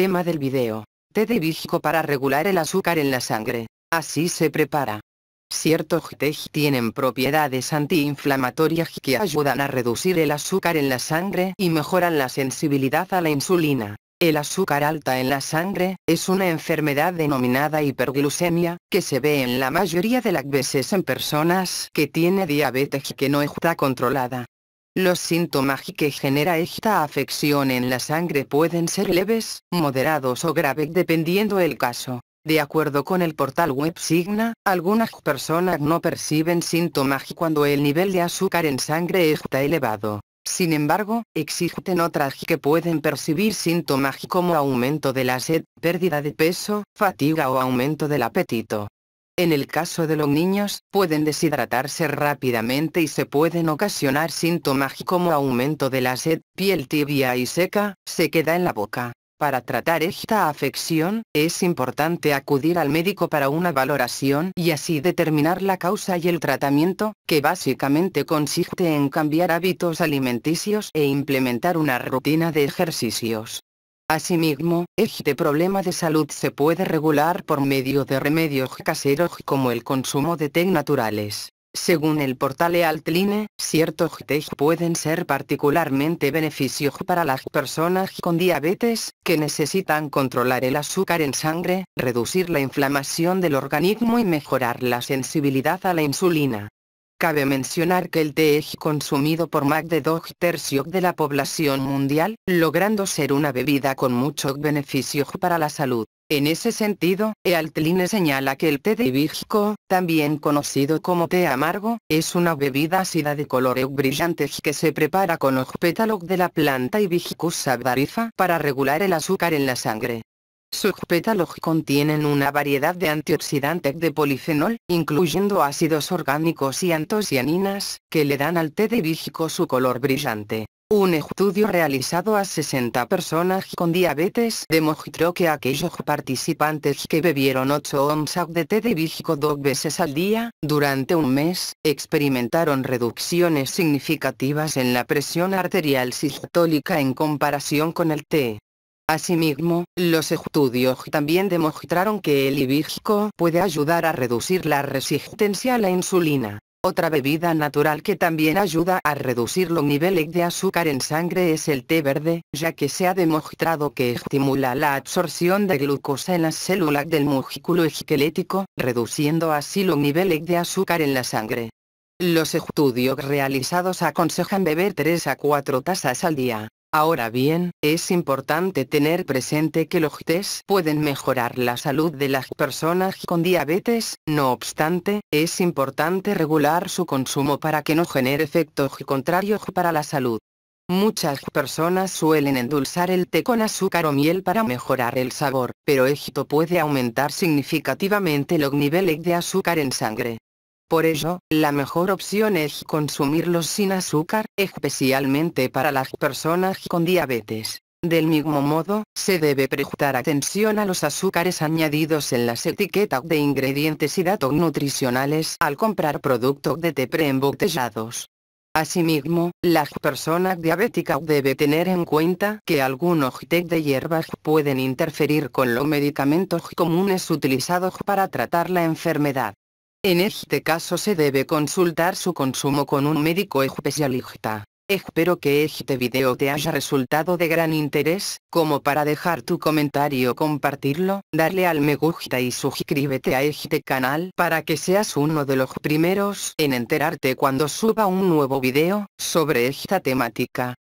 Tema del video. Té de para regular el azúcar en la sangre. Así se prepara. Ciertos té tienen propiedades antiinflamatorias que ayudan a reducir el azúcar en la sangre y mejoran la sensibilidad a la insulina. El azúcar alta en la sangre es una enfermedad denominada hiperglucemia, que se ve en la mayoría de las veces en personas que tiene diabetes que no está controlada. Los síntomas que genera esta afección en la sangre pueden ser leves, moderados o graves dependiendo el caso. De acuerdo con el portal web Signa, algunas personas no perciben síntomas cuando el nivel de azúcar en sangre está elevado. Sin embargo, existen otras que pueden percibir síntomas como aumento de la sed, pérdida de peso, fatiga o aumento del apetito. En el caso de los niños, pueden deshidratarse rápidamente y se pueden ocasionar síntomas como aumento de la sed, piel tibia y seca, se queda en la boca. Para tratar esta afección, es importante acudir al médico para una valoración y así determinar la causa y el tratamiento, que básicamente consiste en cambiar hábitos alimenticios e implementar una rutina de ejercicios. Asimismo, este problema de salud se puede regular por medio de remedios caseros como el consumo de té naturales. Según el portal Altline, ciertos té pueden ser particularmente beneficiosos para las personas con diabetes, que necesitan controlar el azúcar en sangre, reducir la inflamación del organismo y mejorar la sensibilidad a la insulina. Cabe mencionar que el té es consumido por más de dos tercios de la población mundial, logrando ser una bebida con muchos beneficios para la salud. En ese sentido, Ealtline señala que el té de hibisco, también conocido como té amargo, es una bebida ácida de colores brillantes que se prepara con los pétalos de la planta hibiscus sabdarifa para regular el azúcar en la sangre. Sus pétalos contienen una variedad de antioxidantes de polifenol, incluyendo ácidos orgánicos y antocianinas, que le dan al té de vígico su color brillante. Un estudio realizado a 60 personas con diabetes demostró que aquellos participantes que bebieron 8 onzas de té de vígico dos veces al día, durante un mes, experimentaron reducciones significativas en la presión arterial sistólica en comparación con el té. Asimismo, los estudios también demostraron que el hibisco puede ayudar a reducir la resistencia a la insulina. Otra bebida natural que también ayuda a reducir los niveles de azúcar en sangre es el té verde, ya que se ha demostrado que estimula la absorción de glucosa en las células del músculo esquelético, reduciendo así los niveles de azúcar en la sangre. Los estudios realizados aconsejan beber 3 a 4 tazas al día, Ahora bien, es importante tener presente que los tés pueden mejorar la salud de las personas con diabetes, no obstante, es importante regular su consumo para que no genere efectos contrarios para la salud. Muchas personas suelen endulzar el té con azúcar o miel para mejorar el sabor, pero esto puede aumentar significativamente los niveles de azúcar en sangre. Por ello, la mejor opción es consumirlos sin azúcar, especialmente para las personas con diabetes. Del mismo modo, se debe prestar atención a los azúcares añadidos en las etiquetas de ingredientes y datos nutricionales al comprar productos de té preembotellados. Asimismo, las personas diabéticas debe tener en cuenta que algunos té de hierbas pueden interferir con los medicamentos comunes utilizados para tratar la enfermedad. En este caso se debe consultar su consumo con un médico especialista. Espero que este video te haya resultado de gran interés, como para dejar tu comentario compartirlo, darle al me gusta y suscríbete a este canal para que seas uno de los primeros en enterarte cuando suba un nuevo video, sobre esta temática.